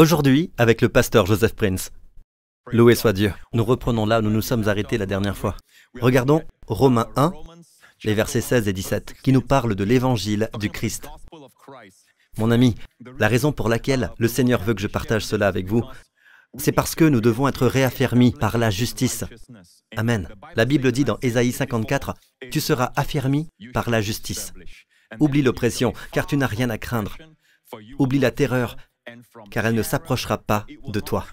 Aujourd'hui, avec le pasteur Joseph Prince. Loué soit Dieu. Nous reprenons là où nous nous sommes arrêtés la dernière fois. Regardons Romains 1, les versets 16 et 17, qui nous parlent de l'évangile du Christ. Mon ami, la raison pour laquelle le Seigneur veut que je partage cela avec vous, c'est parce que nous devons être réaffermis par la justice. Amen. La Bible dit dans Ésaïe 54, Tu seras affermi par la justice. Oublie l'oppression, car tu n'as rien à craindre. Oublie la terreur, car elle ne s'approchera pas de toi.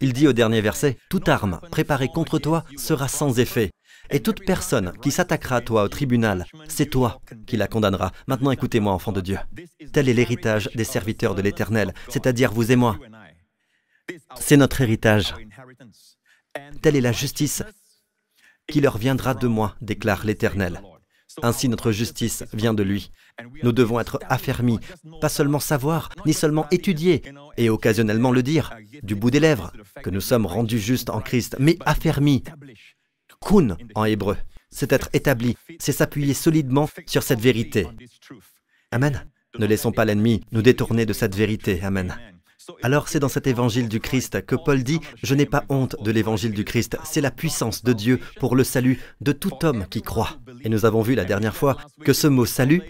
Il dit au dernier verset, Toute arme préparée contre toi sera sans effet, et toute personne qui s'attaquera à toi au tribunal, c'est toi qui la condamneras. Maintenant écoutez-moi, enfant de Dieu. Tel est l'héritage des serviteurs de l'Éternel, c'est-à-dire vous et moi. C'est notre héritage. Telle est la justice qui leur viendra de moi, déclare l'Éternel. Ainsi notre justice vient de lui. Nous devons être affermis, pas seulement savoir, ni seulement étudier, et occasionnellement le dire, du bout des lèvres, que nous sommes rendus justes en Christ, mais affermis. Kun en hébreu, c'est être établi, c'est s'appuyer solidement sur cette vérité. Amen. Ne laissons pas l'ennemi nous détourner de cette vérité. Amen. Alors c'est dans cet évangile du Christ que Paul dit, je n'ai pas honte de l'évangile du Christ, c'est la puissance de Dieu pour le salut de tout homme qui croit. Et nous avons vu la dernière fois que ce mot salut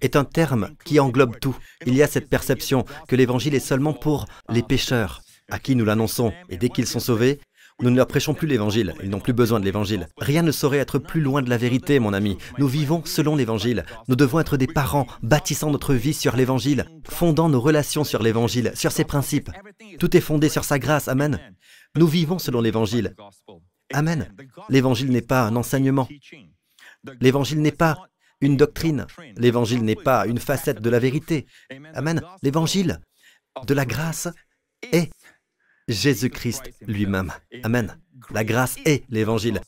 est un terme qui englobe tout. Il y a cette perception que l'évangile est seulement pour les pécheurs à qui nous l'annonçons, et dès qu'ils sont sauvés, nous ne leur prêchons plus l'Évangile, ils n'ont plus besoin de l'Évangile. Rien ne saurait être plus loin de la vérité, mon ami. Nous vivons selon l'Évangile. Nous devons être des parents, bâtissant notre vie sur l'Évangile, fondant nos relations sur l'Évangile, sur ses principes. Tout est fondé sur sa grâce, Amen. Nous vivons selon l'Évangile. Amen. L'Évangile n'est pas un enseignement. L'Évangile n'est pas une doctrine. L'Évangile n'est pas une facette de la vérité. Amen. L'Évangile de la grâce est Jésus-Christ lui-même. Amen. La grâce est l'Évangile.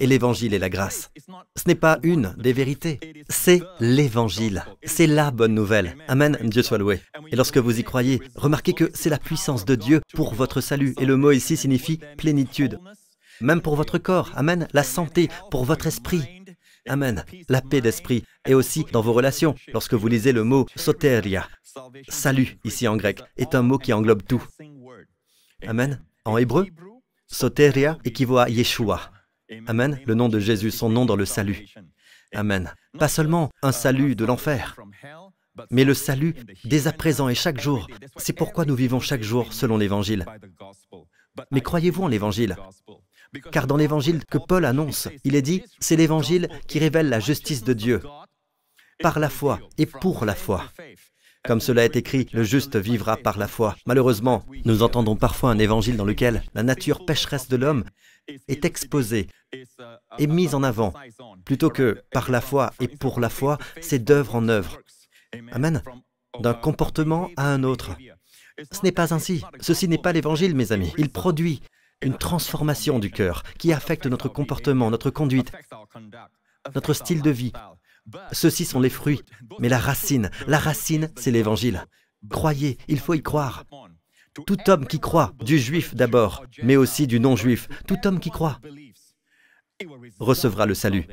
Et l'Évangile est la grâce. Ce n'est pas une des vérités, c'est l'Évangile. C'est la bonne nouvelle. Amen, Dieu soit loué. Et lorsque vous y croyez, remarquez que c'est la puissance de Dieu pour votre salut. Et le mot ici signifie plénitude. Même pour votre corps. Amen, la santé, pour votre esprit. Amen. La paix d'esprit et aussi dans vos relations. Lorsque vous lisez le mot soteria, salut ici en grec, est un mot qui englobe tout. Amen. En hébreu, soteria équivaut à Yeshua. Amen. Le nom de Jésus, son nom dans le salut. Amen. Pas seulement un salut de l'enfer, mais le salut dès à présent et chaque jour. C'est pourquoi nous vivons chaque jour selon l'Évangile. Mais croyez-vous en l'Évangile Car dans l'Évangile que Paul annonce, il est dit, c'est l'Évangile qui révèle la justice de Dieu par la foi et pour la foi. Comme cela est écrit, le juste vivra par la foi. Malheureusement, nous entendons parfois un évangile dans lequel la nature pécheresse de l'homme est exposée, et mise en avant, plutôt que par la foi et pour la foi, c'est d'œuvre en œuvre. Amen. D'un comportement à un autre. Ce n'est pas ainsi. Ceci n'est pas l'évangile, mes amis. Il produit une transformation du cœur qui affecte notre comportement, notre conduite, notre style de vie, ceux-ci sont les fruits, mais la racine, la racine, c'est l'Évangile. Croyez, il faut y croire. Tout homme qui croit, du juif d'abord, mais aussi du non-juif, tout homme qui croit, recevra le salut.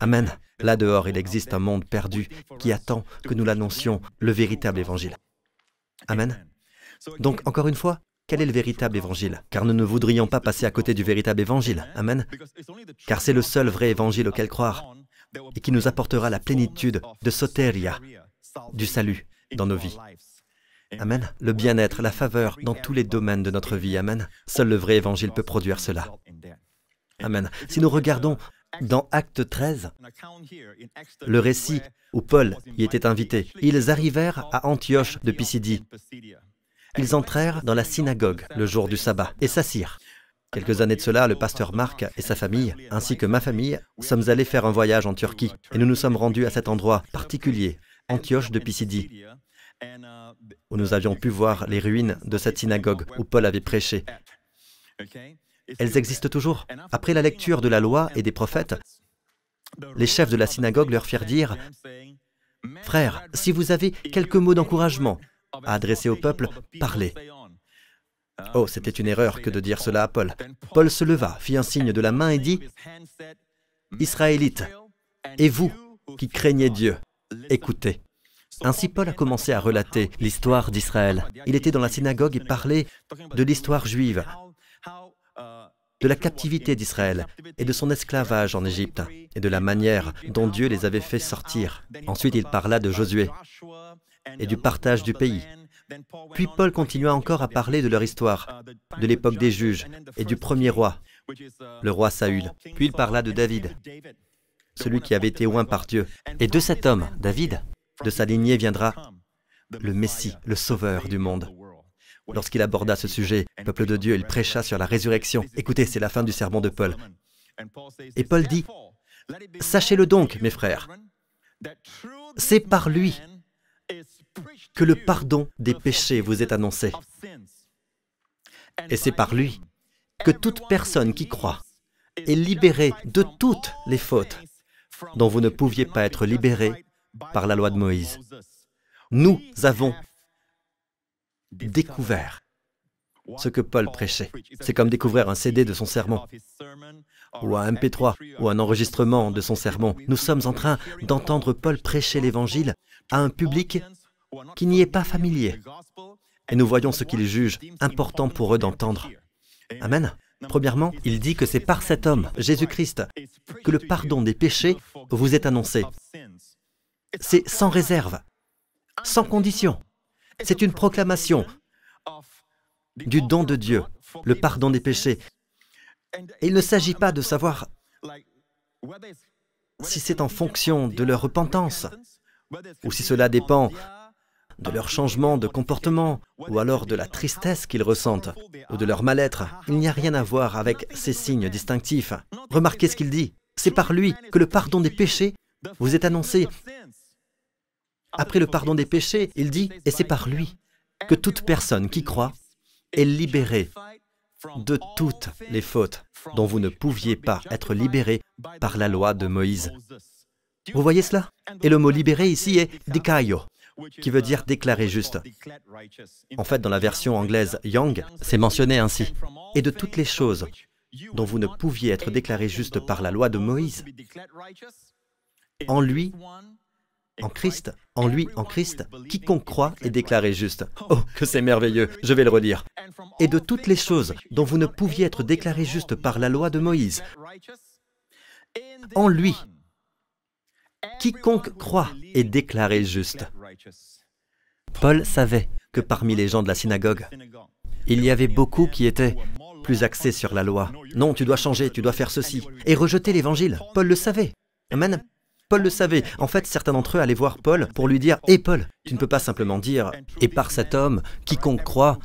Amen. Là dehors, il existe un monde perdu qui attend que nous l'annoncions, le véritable évangile. Amen. Donc, encore une fois, quel est le véritable évangile Car nous ne voudrions pas passer à côté du véritable évangile. Amen. Car c'est le seul vrai évangile auquel croire et qui nous apportera la plénitude de soteria, du salut dans nos vies. Amen. Le bien-être, la faveur dans tous les domaines de notre vie. Amen. Seul le vrai évangile peut produire cela. Amen. Si nous regardons dans Acte 13, le récit où Paul y était invité, ils arrivèrent à Antioche de Pisidie. Ils entrèrent dans la synagogue le jour du sabbat et s'assirent. Quelques années de cela, le pasteur Marc et sa famille, ainsi que ma famille, sommes allés faire un voyage en Turquie et nous nous sommes rendus à cet endroit particulier, Antioche de Pisidie, où nous avions pu voir les ruines de cette synagogue où Paul avait prêché. Elles existent toujours. Après la lecture de la loi et des prophètes, les chefs de la synagogue leur firent dire, Frères, si vous avez quelques mots d'encouragement à adresser au peuple, parlez. Oh, c'était une erreur que de dire cela à Paul. Paul se leva, fit un signe de la main et dit, Israélites, et vous qui craignez Dieu, écoutez. Ainsi Paul a commencé à relater l'histoire d'Israël. Il était dans la synagogue et parlait de l'histoire juive, de la captivité d'Israël et de son esclavage en Égypte, et de la manière dont Dieu les avait fait sortir. Ensuite il parla de Josué et du partage du pays, puis Paul continua encore à parler de leur histoire, uh, de l'époque des juges et du premier roi, uh, le roi Saül. Puis il parla de David, celui qui avait été oint par Dieu. Et de cet homme, David, de sa lignée viendra le Messie, le Sauveur du monde. Lorsqu'il aborda ce sujet, peuple de Dieu, il prêcha sur la résurrection. Écoutez, c'est la fin du sermon de Paul. Et Paul dit, Sachez-le donc, mes frères, c'est par lui que le pardon des péchés vous est annoncé. Et c'est par lui que toute personne qui croit est libérée de toutes les fautes dont vous ne pouviez pas être libéré par la loi de Moïse. Nous avons découvert ce que Paul prêchait. C'est comme découvrir un CD de son sermon, ou un MP3, ou un enregistrement de son sermon. Nous sommes en train d'entendre Paul prêcher l'Évangile à un public qui n'y est pas familier. Et nous voyons ce qu'ils jugent important pour eux d'entendre. Amen. Premièrement, il dit que c'est par cet homme, Jésus-Christ, que le pardon des péchés vous est annoncé. C'est sans réserve, sans condition. C'est une proclamation du don de Dieu, le pardon des péchés. Et il ne s'agit pas de savoir si c'est en fonction de leur repentance ou si cela dépend de leur changement de comportement, ou alors de la tristesse qu'ils ressentent, ou de leur mal-être. Il n'y a rien à voir avec ces signes distinctifs. Remarquez ce qu'il dit. C'est par lui que le pardon des péchés vous est annoncé. Après le pardon des péchés, il dit, et c'est par lui que toute personne qui croit est libérée de toutes les fautes dont vous ne pouviez pas être libéré par la loi de Moïse. Vous voyez cela Et le mot libéré ici est dikayo qui veut dire déclaré juste. En fait, dans la version anglaise Yang, c'est mentionné ainsi. Et de toutes les choses dont vous ne pouviez être déclaré juste par la loi de Moïse, en lui, en Christ, en lui, en Christ, quiconque croit est déclaré juste. Oh, que c'est merveilleux, je vais le redire. Et de toutes les choses dont vous ne pouviez être déclaré juste par la loi de Moïse, en lui, Quiconque croit est déclaré juste. Paul savait que parmi les gens de la synagogue, il y avait beaucoup qui étaient plus axés sur la loi. Non, tu dois changer, tu dois faire ceci. Et rejeter l'évangile. Paul le savait. Amen. Paul le savait. En fait, certains d'entre eux allaient voir Paul pour lui dire Hé Paul, tu ne peux pas simplement dire Et par cet homme, quiconque croit,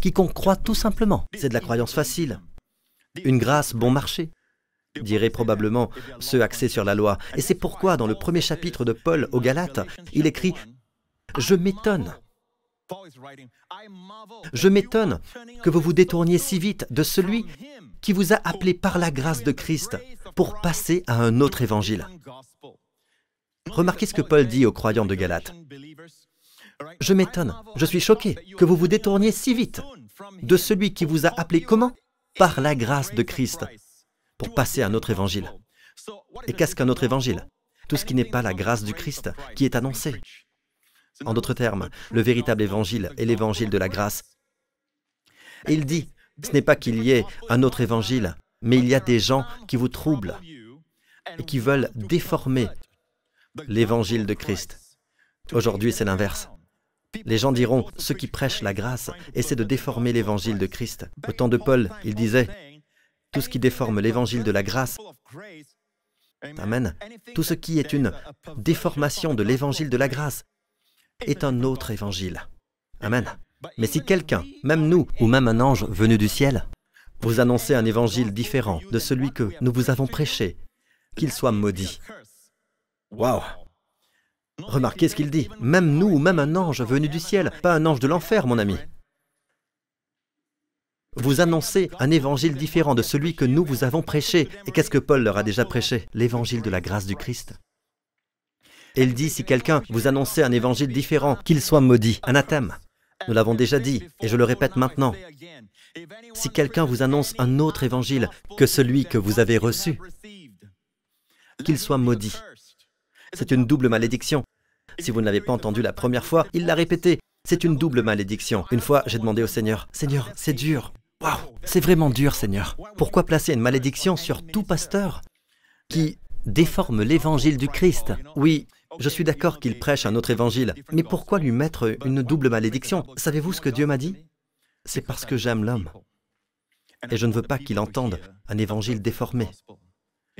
quiconque croit tout simplement. C'est de la croyance facile. Une grâce bon marché dirait probablement ceux axés sur la loi. Et c'est pourquoi dans le premier chapitre de Paul aux Galates, il écrit ⁇ Je m'étonne je m'étonne que vous vous détourniez si vite de celui qui vous a appelé par la grâce de Christ pour passer à un autre évangile. Remarquez ce que Paul dit aux croyants de Galate. Je m'étonne, je suis choqué que vous vous détourniez si vite de celui qui vous a appelé comment Par la grâce de Christ pour passer à autre évangile. Et qu'est-ce qu'un autre évangile Tout ce qui n'est pas la grâce du Christ qui est annoncé. En d'autres termes, le véritable évangile est l'évangile de la grâce. il dit, ce n'est pas qu'il y ait un autre évangile, mais il y a des gens qui vous troublent et qui veulent déformer l'évangile de Christ. Aujourd'hui, c'est l'inverse. Les gens diront, ceux qui prêchent la grâce essaient de déformer l'évangile de Christ. Au temps de Paul, il disait, tout ce qui déforme l'évangile de la grâce. Amen. Tout ce qui est une déformation de l'évangile de la grâce est un autre évangile. Amen. Mais si quelqu'un, même nous, ou même un ange venu du ciel, vous annoncez un évangile différent de celui que nous vous avons prêché, qu'il soit maudit. Waouh Remarquez ce qu'il dit. Même nous, ou même un ange venu du ciel, pas un ange de l'enfer, mon ami. Vous annoncez un évangile différent de celui que nous vous avons prêché. Et qu'est-ce que Paul leur a déjà prêché L'évangile de la grâce du Christ. Et il dit, si quelqu'un vous annonce un évangile différent, qu'il soit maudit, anathème. Nous l'avons déjà dit, et je le répète maintenant. Si quelqu'un vous annonce un autre évangile que celui que vous avez reçu, qu'il soit maudit. C'est une double malédiction. Si vous ne l'avez pas entendu la première fois, il l'a répété. C'est une double malédiction. Une fois, j'ai demandé au Seigneur, Seigneur, c'est dur. Waouh, c'est vraiment dur, Seigneur. Pourquoi placer une malédiction sur tout pasteur qui déforme l'évangile du Christ Oui, je suis d'accord qu'il prêche un autre évangile, mais pourquoi lui mettre une double malédiction Savez-vous ce que Dieu m'a dit C'est parce que j'aime l'homme. Et je ne veux pas qu'il entende un évangile déformé.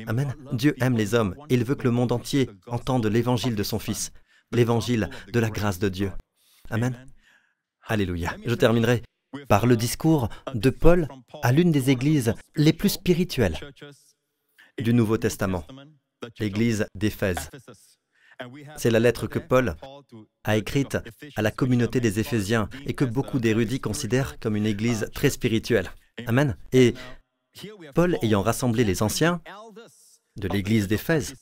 Amen. Dieu aime les hommes il veut que le monde entier entende l'évangile de son Fils, l'évangile de la grâce de Dieu. Amen. Alléluia. Je terminerai par le discours de Paul à l'une des églises les plus spirituelles du Nouveau Testament, l'église d'Éphèse. C'est la lettre que Paul a écrite à la communauté des Éphésiens et que beaucoup d'érudits considèrent comme une église très spirituelle. Amen. Et Paul, ayant rassemblé les anciens de l'église d'Éphèse,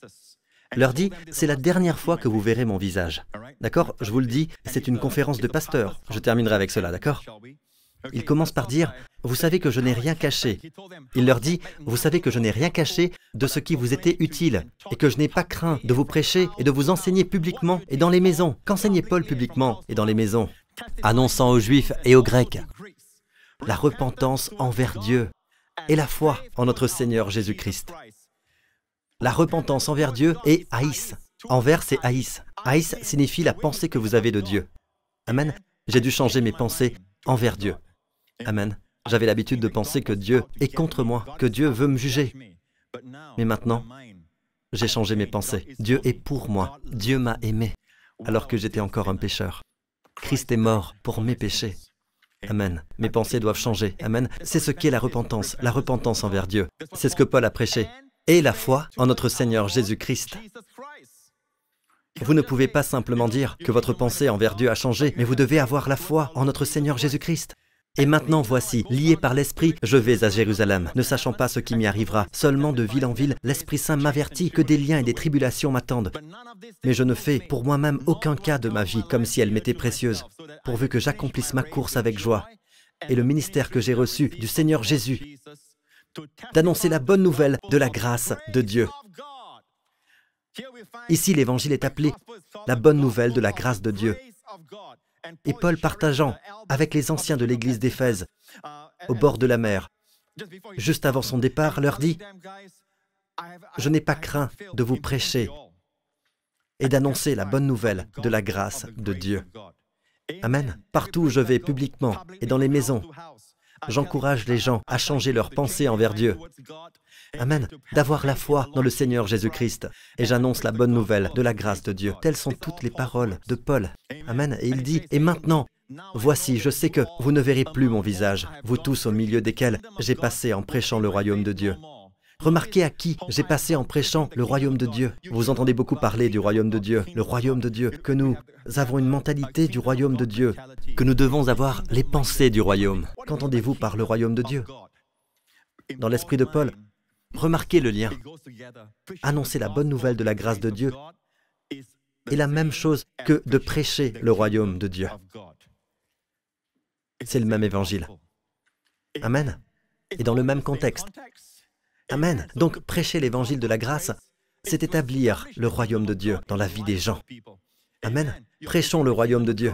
leur dit, c'est la dernière fois que vous verrez mon visage. D'accord Je vous le dis, c'est une conférence de pasteurs. Je terminerai avec cela, d'accord il commence par dire Vous savez que je n'ai rien caché. Il leur dit Vous savez que je n'ai rien caché de ce qui vous était utile, et que je n'ai pas craint de vous prêcher et de vous enseigner publiquement et dans les maisons. Qu'enseignait Paul publiquement et dans les maisons Annonçant aux Juifs et aux Grecs la repentance envers Dieu et la foi en notre Seigneur Jésus-Christ. La repentance envers Dieu est « aïs ». Envers, c'est aïs ».« Aïs » signifie la pensée que vous avez de Dieu. Amen. J'ai dû changer mes pensées envers Dieu. Amen. J'avais l'habitude de penser que Dieu est contre moi, que Dieu veut me juger. Mais maintenant, j'ai changé mes pensées. Dieu est pour moi. Dieu m'a aimé alors que j'étais encore un pécheur. Christ est mort pour mes péchés. Amen. Mes pensées doivent changer. Amen. C'est ce qu'est la repentance, la repentance envers Dieu. C'est ce que Paul a prêché. Et la foi en notre Seigneur Jésus-Christ. Vous ne pouvez pas simplement dire que votre pensée envers Dieu a changé, mais vous devez avoir la foi en notre Seigneur Jésus-Christ. Et maintenant voici, lié par l'Esprit, je vais à Jérusalem, ne sachant pas ce qui m'y arrivera. Seulement de ville en ville, l'Esprit Saint m'avertit que des liens et des tribulations m'attendent. Mais je ne fais pour moi-même aucun cas de ma vie comme si elle m'était précieuse, pourvu que j'accomplisse ma course avec joie. Et le ministère que j'ai reçu du Seigneur Jésus, d'annoncer la bonne nouvelle de la grâce de Dieu. Ici, l'Évangile est appelé la bonne nouvelle de la grâce de Dieu et Paul partageant avec les anciens de l'église d'Éphèse au bord de la mer, juste avant son départ, leur dit, Je n'ai pas craint de vous prêcher et d'annoncer la bonne nouvelle de la grâce de Dieu. Amen. Partout où je vais publiquement et dans les maisons, j'encourage les gens à changer leurs pensées envers Dieu Amen. D'avoir la foi dans le Seigneur Jésus-Christ. Et j'annonce la bonne nouvelle de la grâce de Dieu. Telles sont toutes les paroles de Paul. Amen. Et il dit, et maintenant, Voici, je sais que vous ne verrez plus mon visage, vous tous au milieu desquels j'ai passé en prêchant le royaume de Dieu. Remarquez à qui j'ai passé en prêchant le royaume de Dieu. Vous entendez beaucoup parler du royaume de Dieu, le royaume de Dieu, que nous avons une mentalité du royaume de Dieu, que nous devons avoir les pensées du royaume. Qu'entendez-vous par le royaume de Dieu Dans l'esprit de Paul, Remarquez le lien. Annoncer la bonne nouvelle de la grâce de Dieu est la même chose que de prêcher le royaume de Dieu. C'est le même évangile. Amen. Et dans le même contexte. Amen. Donc prêcher l'évangile de la grâce, c'est établir le royaume de Dieu dans la vie des gens. Amen. Prêchons le royaume de Dieu.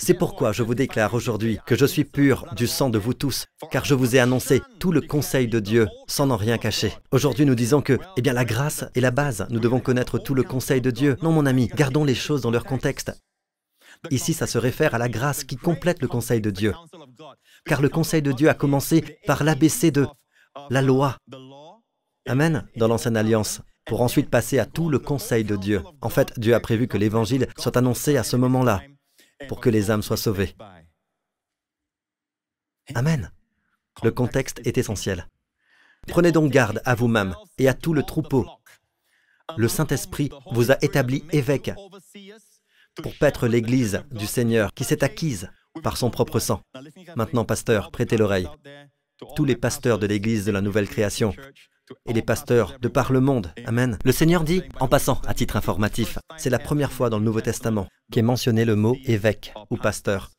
C'est pourquoi je vous déclare aujourd'hui que je suis pur du sang de vous tous, car je vous ai annoncé tout le conseil de Dieu sans en rien cacher. Aujourd'hui, nous disons que, eh bien, la grâce est la base. Nous devons connaître tout le conseil de Dieu. Non, mon ami, gardons les choses dans leur contexte. Ici, ça se réfère à la grâce qui complète le conseil de Dieu. Car le conseil de Dieu a commencé par l'ABC de la loi. Amen, dans l'ancienne alliance pour ensuite passer à tout le conseil de Dieu. En fait, Dieu a prévu que l'Évangile soit annoncé à ce moment-là pour que les âmes soient sauvées. Amen. Le contexte est essentiel. Prenez donc garde à vous-même et à tout le troupeau. Le Saint-Esprit vous a établi évêque pour paître l'Église du Seigneur qui s'est acquise par son propre sang. Maintenant, pasteur, prêtez l'oreille. Tous les pasteurs de l'Église de la Nouvelle Création, et les pasteurs de par le monde. Amen. Le Seigneur dit, en passant, à titre informatif, c'est la première fois dans le Nouveau Testament qu'est mentionné le mot évêque ou pasteur,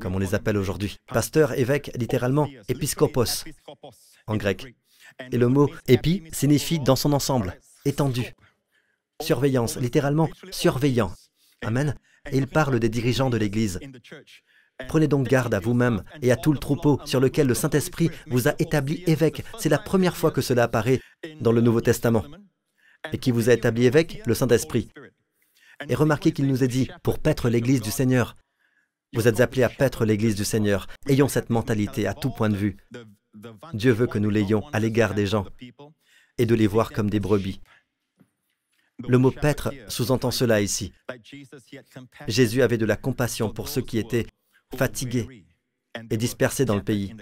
comme on les appelle aujourd'hui. Pasteur, évêque, littéralement, épiscopos en grec. Et le mot épi signifie dans son ensemble, étendu. Surveillance, littéralement, surveillant. Amen. Et il parle des dirigeants de l'Église. Prenez donc garde à vous-même et à tout le troupeau sur lequel le Saint-Esprit vous a établi évêque. C'est la première fois que cela apparaît dans le Nouveau Testament. Et qui vous a établi évêque Le Saint-Esprit. Et remarquez qu'il nous est dit, pour paître l'Église du Seigneur. Vous êtes appelés à paître l'Église du Seigneur. Ayons cette mentalité à tout point de vue. Dieu veut que nous l'ayons à l'égard des gens et de les voir comme des brebis. Le mot paître sous-entend cela ici. Jésus avait de la compassion pour ceux qui étaient fatigués et dispersés dans le pays.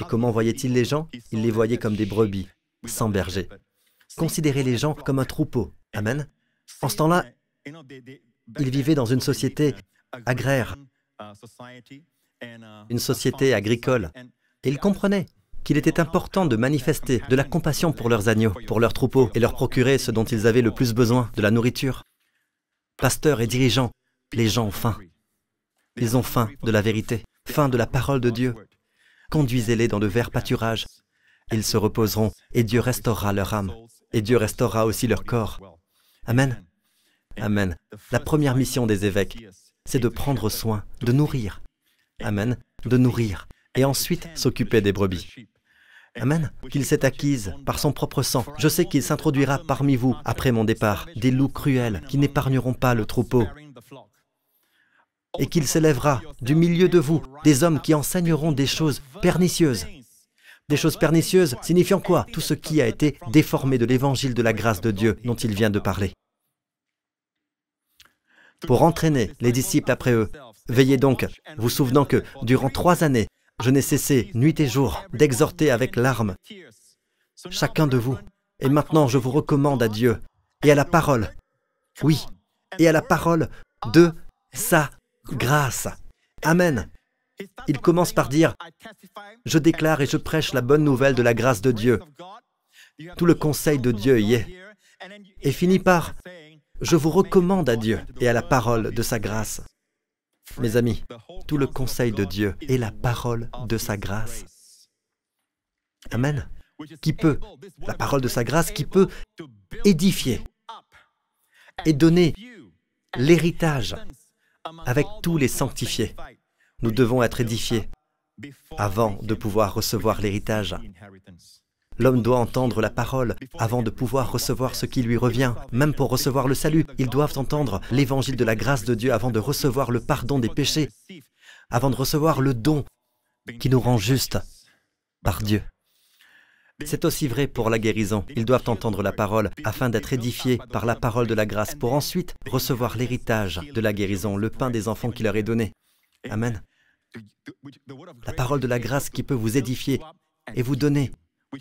Et comment voyaient-ils les gens Ils les voyaient comme des brebis, sans berger. Considérer les gens comme un troupeau. Amen. En ce temps-là, ils vivaient dans une société agraire, une société agricole, et ils comprenaient qu'il était important de manifester de la compassion pour leurs agneaux, pour leurs troupeaux, et leur procurer ce dont ils avaient le plus besoin, de la nourriture. Pasteurs et dirigeants, les gens ont faim. Ils ont faim de la vérité, faim de la parole de Dieu. Conduisez-les dans de verts pâturages. Ils se reposeront et Dieu restaurera leur âme. Et Dieu restaurera aussi leur corps. Amen. Amen. La première mission des évêques, c'est de prendre soin, de nourrir. Amen. De nourrir. Et ensuite s'occuper des brebis. Amen. Qu'il s'est acquise par son propre sang. Je sais qu'il s'introduira parmi vous, après mon départ, des loups cruels qui n'épargneront pas le troupeau et qu'il s'élèvera du milieu de vous des hommes qui enseigneront des choses pernicieuses. Des choses pernicieuses signifiant quoi Tout ce qui a été déformé de l'évangile de la grâce de Dieu dont il vient de parler. Pour entraîner les disciples après eux, veillez donc, vous souvenant que, durant trois années, je n'ai cessé, nuit et jour, d'exhorter avec larmes chacun de vous. Et maintenant, je vous recommande à Dieu et à la parole, oui, et à la parole de sa grâce. Amen. Il commence par dire, je déclare et je prêche la bonne nouvelle de la grâce de Dieu. Tout le conseil de Dieu y est. Et finit par, je vous recommande à Dieu et à la parole de sa grâce. Mes amis, tout le conseil de Dieu est la parole de sa grâce. Amen. Qui peut, la parole de sa grâce, qui peut édifier et donner l'héritage avec tous les sanctifiés. Nous devons être édifiés avant de pouvoir recevoir l'héritage. L'homme doit entendre la parole avant de pouvoir recevoir ce qui lui revient. Même pour recevoir le salut, ils doivent entendre l'évangile de la grâce de Dieu avant de recevoir le pardon des péchés, avant de recevoir le don qui nous rend juste par Dieu. C'est aussi vrai pour la guérison. Ils doivent entendre la parole afin d'être édifiés par la parole de la grâce pour ensuite recevoir l'héritage de la guérison, le pain des enfants qui leur est donné. Amen. La parole de la grâce qui peut vous édifier et vous donner,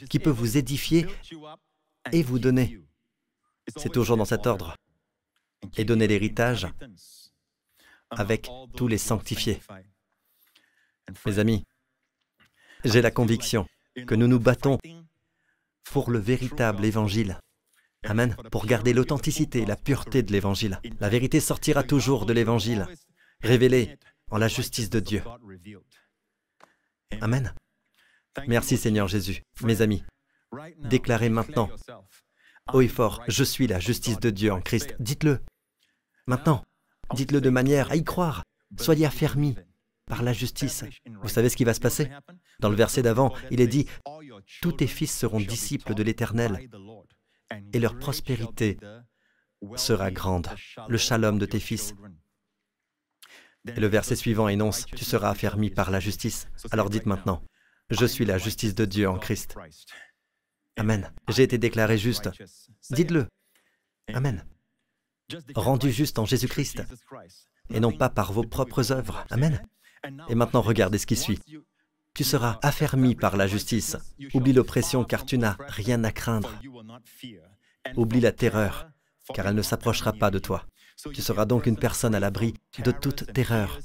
qui peut vous édifier et vous donner. C'est toujours dans cet ordre. Et donner l'héritage avec tous les sanctifiés. Mes amis, j'ai la conviction que nous nous battons pour le véritable évangile. Amen. Pour garder l'authenticité et la pureté de l'évangile. La vérité sortira toujours de l'évangile, révélée en la justice de Dieu. Amen. Merci Seigneur Jésus. Mes amis, déclarez maintenant, haut et fort, je suis la justice de Dieu en Christ. Dites-le. Maintenant, dites-le de manière à y croire. Soyez affermis par la justice. Vous savez ce qui va se passer Dans le verset d'avant, il est dit, Tous tes fils seront disciples de l'Éternel, et leur prospérité sera grande, le shalom de tes fils. Et le verset suivant énonce, Tu seras affermi par la justice. Alors dites maintenant, Je suis la justice de Dieu en Christ. Amen. J'ai été déclaré juste. Dites-le. Amen. Rendu juste en Jésus-Christ, et non pas par vos propres œuvres. Amen. Et maintenant, regardez ce qui suit. Tu seras affermi par la justice. Oublie l'oppression car tu n'as rien à craindre. Oublie la terreur car elle ne s'approchera pas de toi. Tu seras donc une personne à l'abri de toute terreur,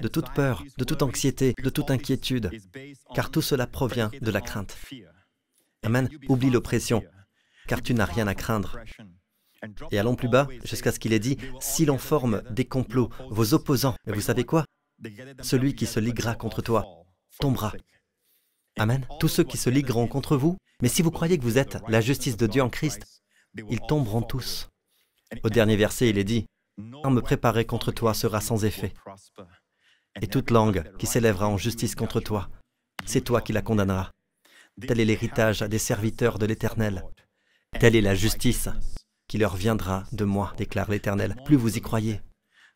de toute peur, de toute anxiété, de toute inquiétude, car tout cela provient de la crainte. Amen. Oublie l'oppression, car tu n'as rien à craindre. Et allons plus bas, jusqu'à ce qu'il ait dit, si l'on forme des complots, vos opposants, mais vous savez quoi celui qui se liguera contre toi tombera. Amen. Tous ceux qui se ligueront contre vous, mais si vous croyez que vous êtes la justice de Dieu en Christ, ils tomberont tous. Au dernier verset, il est dit, me préparer contre toi sera sans effet. Et toute langue qui s'élèvera en justice contre toi, c'est toi qui la condamneras. Tel est l'héritage des serviteurs de l'Éternel. Telle est la justice qui leur viendra de moi, déclare l'Éternel. Plus vous y croyez,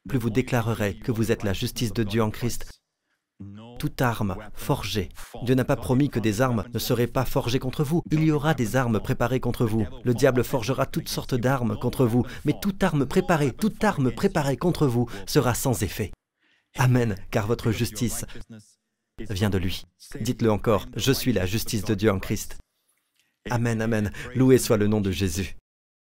plus vous déclarerez que vous êtes la justice de Dieu en Christ. Toute arme forgée. Dieu n'a pas promis que des armes ne seraient pas forgées contre vous. Il y aura des armes préparées contre vous. Le diable forgera toutes sortes d'armes contre vous, mais toute arme préparée, toute arme préparée contre vous sera sans effet. Amen, car votre justice vient de lui. Dites-le encore, je suis la justice de Dieu en Christ. Amen, amen. Loué soit le nom de Jésus.